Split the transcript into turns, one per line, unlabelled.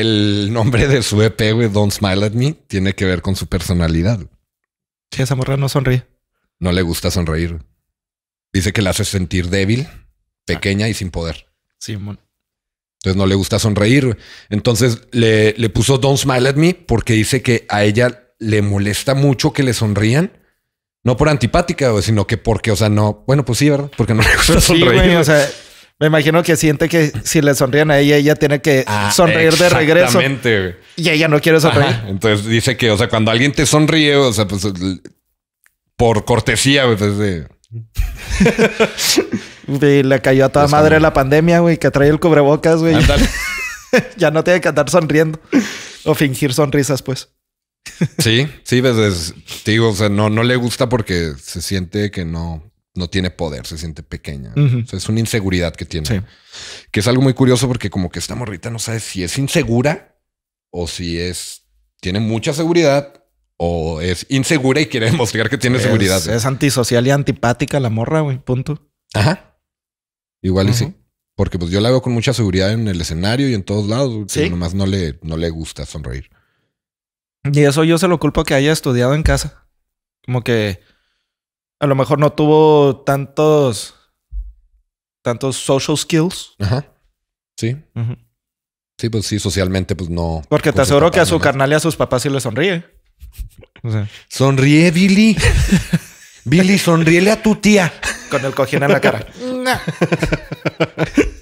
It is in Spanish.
el nombre de su EP, Don't Smile at Me, tiene que ver con su personalidad.
Sí, esa morra no sonríe.
No le gusta sonreír. Dice que la hace sentir débil, pequeña y sin poder. Sí, mon. Entonces no le gusta sonreír. Entonces le, le puso Don't Smile at Me porque dice que a ella le molesta mucho que le sonrían. No por antipática, sino que porque, o sea, no. Bueno, pues sí, ¿verdad? Porque no le gusta pues sonreír. o sea,
me imagino que siente que si le sonríen a ella, ella tiene que ah, sonreír de regreso. Y ella no quiere sonreír.
Entonces dice que, o sea, cuando alguien te sonríe, o sea, pues por cortesía, pues, de...
y le cayó a toda pues, madre la pandemia, güey, que trae el cubrebocas, güey. ya no tiene que andar sonriendo o fingir sonrisas, pues.
sí, sí, pues, digo, o sea, no, no le gusta porque se siente que no, no tiene poder, se siente pequeña. es una inseguridad que tiene. Que es algo muy curioso porque como que esta morrita no sabe si es insegura o si es... Tiene mucha seguridad o es insegura y quiere demostrar que tiene seguridad. Es
antisocial y antipática la morra, güey. Punto. Ajá.
Igual y sí. Porque pues yo la veo con mucha seguridad en el escenario y en todos lados. nomás no le, no le gusta sonreír.
Y eso yo se lo culpo que haya estudiado en casa. Como que a lo mejor no tuvo tantos, tantos social skills.
Ajá. Sí. Sí, pues sí, socialmente, pues no.
Porque te aseguro que a su carnal y a sus papás sí le sonríe. Sonríe, Billy. Billy, sonríele a tu tía. Con el cojín en la cara.